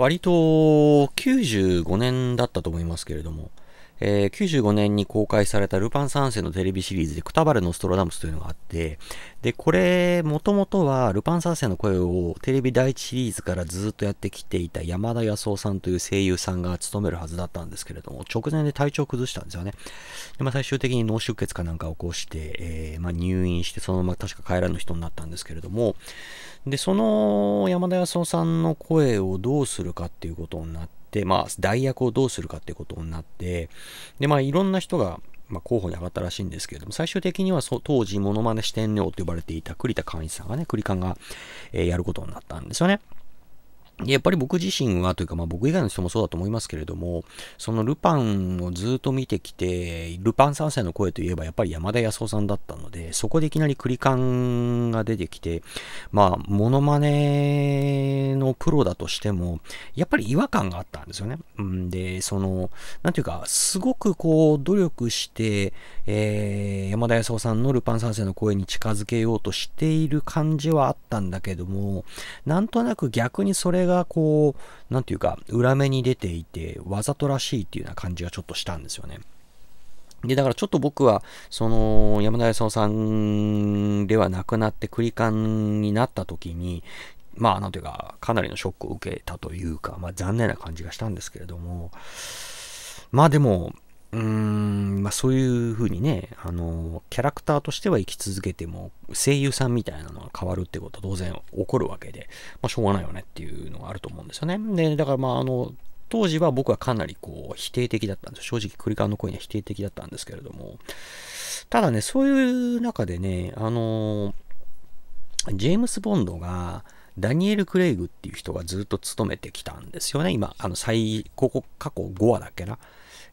割と95年だったと思いますけれども、えー、95年に公開されたルパン三世のテレビシリーズでくたばれのストロダムスというのがあって、で、これ、もともとはルパン三世の声をテレビ第一シリーズからずっとやってきていた山田康夫さんという声優さんが務めるはずだったんですけれども、直前で体調を崩したんですよね。で、まあ最終的に脳出血かなんかを起こして、えー、まあ入院して、そのまま確か帰らぬ人になったんですけれども、で、その山田康夫さんの声をどうするかっていうことになって、まあ、代役をどうするかっていうことになって、で、まあ、いろんな人が、まあ、候補に上がったらしいんですけれども、最終的にはそ当時、モノマネ四天王と呼ばれていた栗田寛一さんがね、栗田が、えやることになったんですよね。やっぱり僕自身はというか、まあ、僕以外の人もそうだと思いますけれども、そのルパンをずっと見てきて、ルパン三世の声といえばやっぱり山田康夫さんだったので、そこでいきなりクリカンが出てきて、まあ、モノマネのプロだとしても、やっぱり違和感があったんですよね。うんで、その、なんていうか、すごくこう、努力して、えー、山田康夫さんのルパン三世の声に近づけようとしている感じはあったんだけども、なんとなく逆にそれががこう、なんていうか、裏目に出ていて、わざとらしいっていうような感じがちょっとしたんですよね。で、だからちょっと僕は、その、山田康夫さんではなくなって、クリカンになった時に、まあ、なんていうか、かなりのショックを受けたというか、まあ、残念な感じがしたんですけれども、まあでも、うーん、まあ、そういうふうにね、あの、キャラクターとしては生き続けても、声優さんみたいなのが変わるってことは当然起こるわけで、まあ、しょうがないよねっていうのがあると思うんですよね。で、だからまあ、あの、当時は僕はかなりこう否定的だったんです。正直、クリカンの声には否定的だったんですけれども。ただね、そういう中でね、あの、ジェームス・ボンドが、ダニエル・クレイグっていう人がずっと勤めてきたんですよね。今、あの、最、ここ、過去5話だっけな。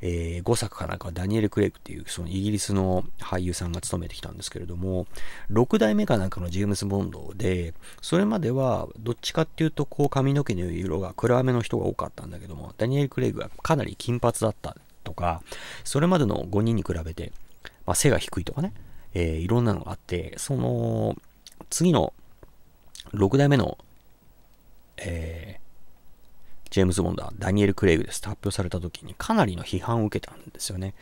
えー、5作かなんかダニエル・クレイクっていうそのイギリスの俳優さんが務めてきたんですけれども6代目かなんかのジェームズ・ボンドでそれまではどっちかっていうとこう髪の毛の色が暗めの人が多かったんだけどもダニエル・クレイグはかなり金髪だったとかそれまでの5人に比べて、まあ、背が低いとかね、えー、いろんなのがあってその次の6代目の、えージェームズ・ボンダー、ダニエル・クレイグですと発表された時にかなりの批判を受けたんですよね。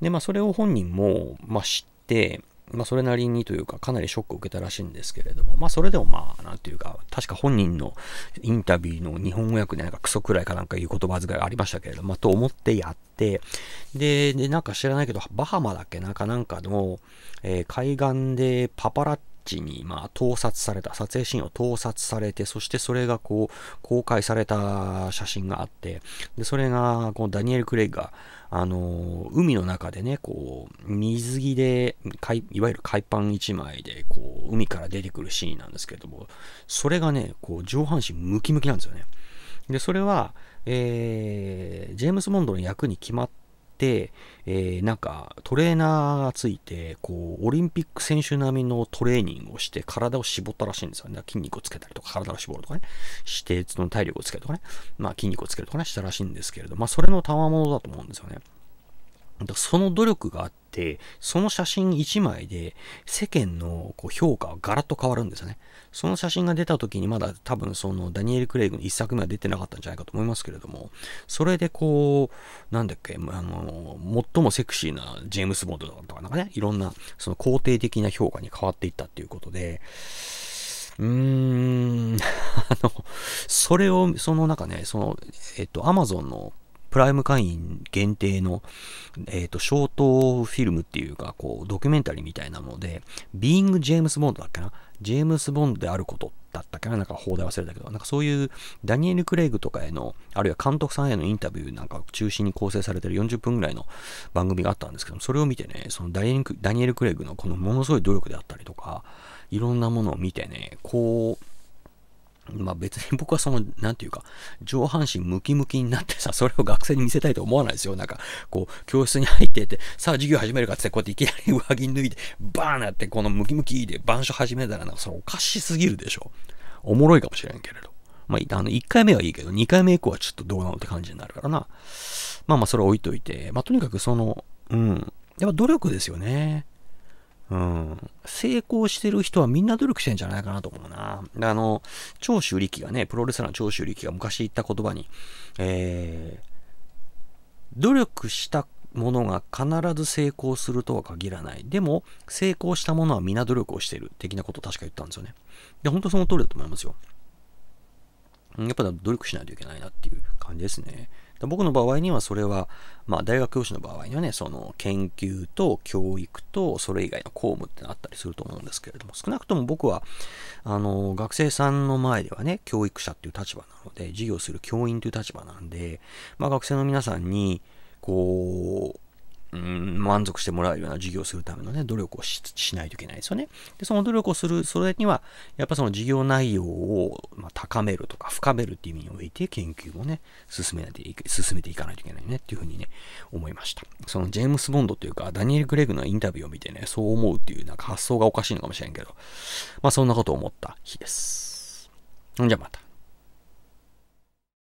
で、まあそれを本人も、まあ、知って、まあそれなりにというかかなりショックを受けたらしいんですけれども、まあそれでもまあなんていうか、確か本人のインタビューの日本語訳でなんかクソくらいかなんかいう言葉遣いがありましたけれども、まあと思ってやって、で、でなんか知らないけど、バハマだっけなんかなんかの、えー、海岸でパパラッチに、まあ、盗撮された、撮影シーンを盗撮されて、そしてそれがこう、公開された写真があって、で、それが、このダニエル・クレイが、あのー、海の中でね、こう、水着で、いわゆる海パン1枚で、こう、海から出てくるシーンなんですけども、それがね、こう、上半身ムキムキなんですよね。で、それは、えー、ジェームス・モンドの役に決まって、て、えー、なんかトレーナーがついて、こう、オリンピック選手並みのトレーニングをして、体を絞ったらしいんですよね。筋肉をつけたりとか、体を絞るとかね、して、その体力をつけるとかね、まあ筋肉をつけるとかね、したらしいんですけれど、まあそれの賜物だと思うんですよね。その努力があって、その写真1枚で世間のこう評価はガラッと変わるんですよね。その写真が出た時にまだ多分そのダニエル・クレイグの1作目は出てなかったんじゃないかと思いますけれども、それでこう、なんだっけ、あの、最もセクシーなジェームス・ボンドとかなんかね、いろんなその肯定的な評価に変わっていったっていうことで、うーん、あの、それを、その中ね、その、えっと、アマゾンのプライム会員限定の、えっ、ー、と、ショートフィルムっていうか、こう、ドキュメンタリーみたいなので、ビーイング・ジェームス・ボンドだっけなジェームス・ボンドであることだったっけななんか放題忘れたけど、なんかそういうダニエル・クレイグとかへの、あるいは監督さんへのインタビューなんかを中心に構成されてる40分ぐらいの番組があったんですけどそれを見てね、そのダニエル・クレイグのこのものすごい努力であったりとか、いろんなものを見てね、こう、まあ別に僕はその、なんていうか、上半身ムキムキになってさ、それを学生に見せたいと思わないですよ。なんか、こう、教室に入ってて、さあ授業始めるかって、こうやっていきなり上着脱いで、バーンって、このムキムキで板書始めたら、なんかそれおかしすぎるでしょ。おもろいかもしれんけれど。まあ、あの、1回目はいいけど、2回目以降はちょっとどうなのって感じになるからな。まあまあ、それは置いといて、まあとにかくその、うん、やっぱ努力ですよね。うん、成功してる人はみんな努力してんじゃないかなと思うな。あの、長州力がね、プロレスラーの長州力が昔言った言葉に、えー、努力したものが必ず成功するとは限らない。でも、成功したものは皆努力をしてる。的なことを確か言ったんですよね。で、本当その通りだと思いますよ。やっぱ努力しないといけないなっていう感じですね。僕の場合にはそれは、まあ、大学教師の場合にはね、その研究と教育とそれ以外の公務ってあったりすると思うんですけれども、少なくとも僕は、あの、学生さんの前ではね、教育者っていう立場なので、授業する教員という立場なんで、まあ、学生の皆さんに、こう、うん、満足してもらうような事業をするためのね、努力をしないといけないですよね。で、その努力をする、それには、やっぱその事業内容を、ま高めるとか深めるっていう意味において研究をね、進めないで進めていかないといけないねっていうふうにね、思いました。そのジェームス・ボンドというか、ダニエル・グレグのインタビューを見てね、そう思うっていうなんか発想がおかしいのかもしれんけど、まあそんなことを思った日です。んじゃまた。